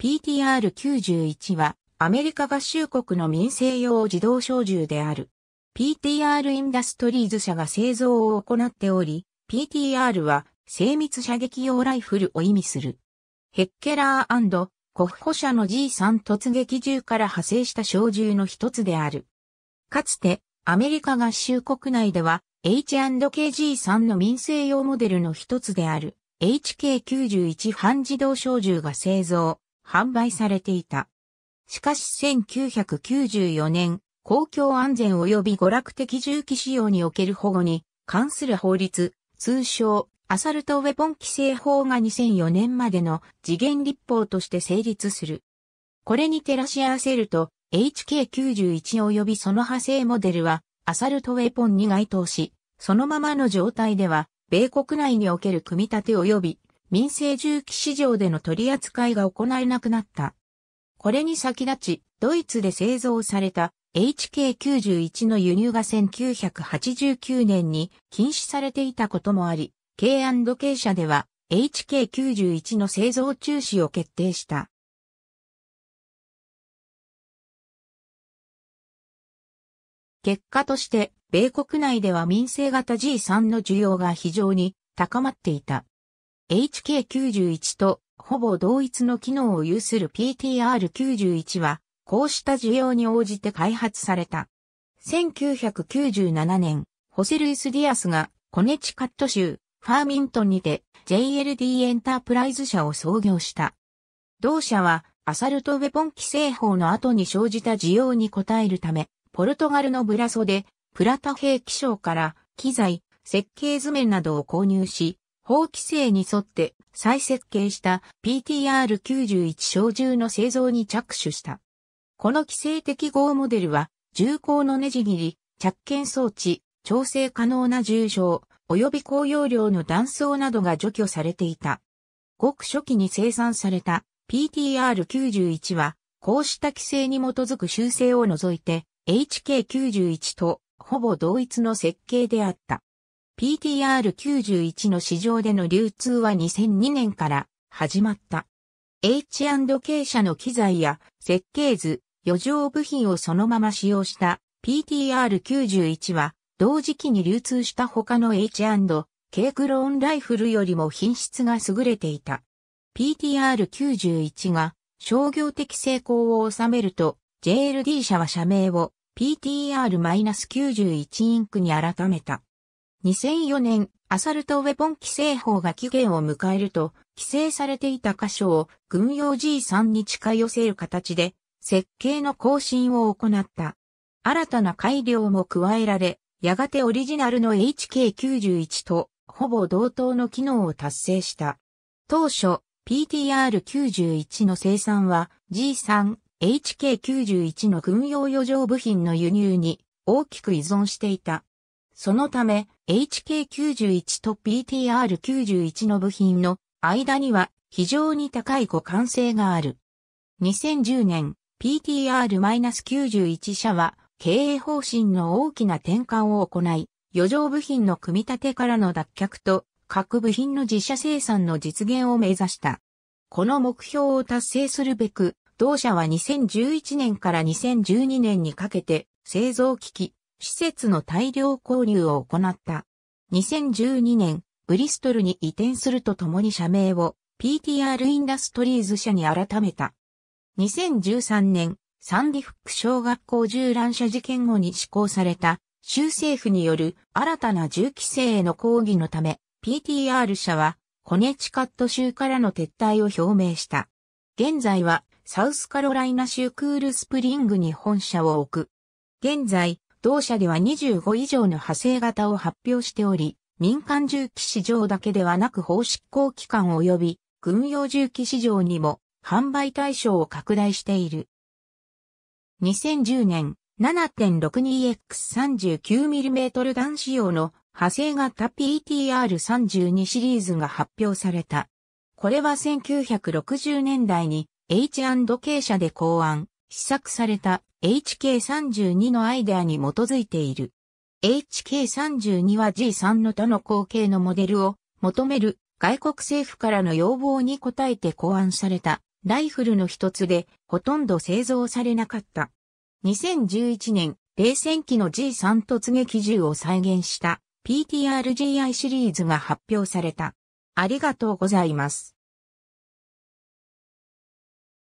PTR91 はアメリカ合衆国の民生用自動小銃である。PTR インダストリーズ社が製造を行っており、PTR は精密射撃用ライフルを意味する。ヘッケラーコフホ社の G3 突撃銃から派生した小銃の一つである。かつてアメリカ合衆国内では H&KG3 の民生用モデルの一つである HK91 半自動小銃が製造、販売されていた。しかし1994年、公共安全及び娯楽的銃器使用における保護に関する法律、通称、アサルトウェポン規制法が2004年までの次元立法として成立する。これに照らし合わせると、HK91 及びその派生モデルは、アサルトウェポンに該当し、そのままの状態では、米国内における組み立て及び民生重機市場での取り扱いが行えなくなった。これに先立ち、ドイツで製造された HK91 の輸入が1989年に禁止されていたこともあり、K&K 社では HK91 の製造中止を決定した。結果として、米国内では民生型 G3 の需要が非常に高まっていた。HK91 とほぼ同一の機能を有する PTR91 は、こうした需要に応じて開発された。1997年、ホセルイス・ディアスがコネチカット州ファーミントンにて JLD エンタープライズ社を創業した。同社はアサルトウェポン規制法の後に生じた需要に応えるため、ポルトガルのブラソでプラタ兵器商から機材、設計図面などを購入し、法規制に沿って再設計した PTR91 小銃の製造に着手した。この規制適合モデルは、銃口のねじ切り、着剣装置、調整可能な重症、及び高容量の断層などが除去されていた。ごく初期に生産された PTR91 は、こうした規制に基づく修正を除いて、HK91 とほぼ同一の設計であった。PTR91 の市場での流通は2002年から始まった。H&K 社の機材や設計図、余剰部品をそのまま使用した PTR91 は同時期に流通した他の H&K クローンライフルよりも品質が優れていた。PTR91 が商業的成功を収めると JLD 社は社名を PTR-91 インクに改めた。2004年、アサルトウェポン規制法が期限を迎えると、規制されていた箇所を軍用 G3 に近寄せる形で、設計の更新を行った。新たな改良も加えられ、やがてオリジナルの HK91 とほぼ同等の機能を達成した。当初、PTR91 の生産は G3、HK91 の軍用余剰部品の輸入に大きく依存していた。そのため、HK91 と PTR91 の部品の間には非常に高い互換性がある。2010年、PTR-91 社は経営方針の大きな転換を行い、余剰部品の組み立てからの脱却と各部品の自社生産の実現を目指した。この目標を達成するべく、同社は2011年から2012年にかけて製造機器、施設の大量購入を行った。2012年、ブリストルに移転するとともに社名を PTR インダストリーズ社に改めた。2013年、サンディフック小学校銃乱射事件後に施行された州政府による新たな銃規制への抗議のため、PTR 社はコネチカット州からの撤退を表明した。現在はサウスカロライナ州クールスプリングに本社を置く。現在、同社では25以上の派生型を発表しており、民間重機市場だけではなく法執行機関及び軍用重機市場にも販売対象を拡大している。2010年 7.62X39mm 弾仕様の派生型 PTR32 シリーズが発表された。これは1960年代に H&K 社で考案、試作された HK32 のアイデアに基づいている。HK32 は G3 の他の後継のモデルを求める外国政府からの要望に応えて考案されたライフルの一つでほとんど製造されなかった。2011年、冷戦期の G3 突撃銃を再現した PTRGI シリーズが発表された。ありがとうございます。